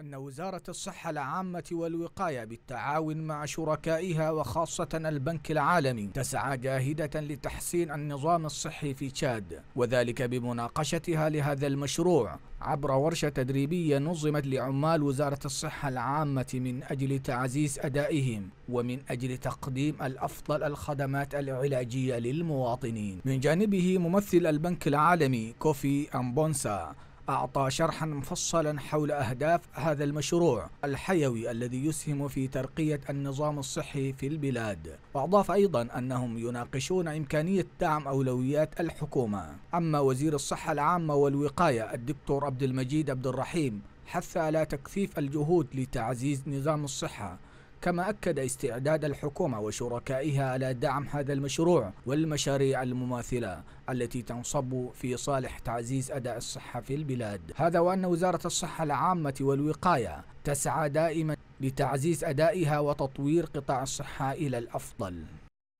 أن وزارة الصحة العامة والوقاية بالتعاون مع شركائها وخاصة البنك العالمي تسعى جاهدة لتحسين النظام الصحي في تشاد وذلك بمناقشتها لهذا المشروع عبر ورشة تدريبية نظمت لعمال وزارة الصحة العامة من أجل تعزيز أدائهم ومن أجل تقديم الأفضل الخدمات العلاجية للمواطنين من جانبه ممثل البنك العالمي كوفي أمبونسا أعطى شرحا مفصلا حول أهداف هذا المشروع الحيوي الذي يسهم في ترقية النظام الصحي في البلاد وأضاف أيضا أنهم يناقشون إمكانية دعم أولويات الحكومة أما وزير الصحة العامة والوقاية الدكتور عبد المجيد عبد الرحيم حث على تكثيف الجهود لتعزيز نظام الصحة كما أكد استعداد الحكومة وشركائها على دعم هذا المشروع والمشاريع المماثلة التي تنصب في صالح تعزيز أداء الصحة في البلاد هذا وأن وزارة الصحة العامة والوقاية تسعى دائما لتعزيز أدائها وتطوير قطاع الصحة إلى الأفضل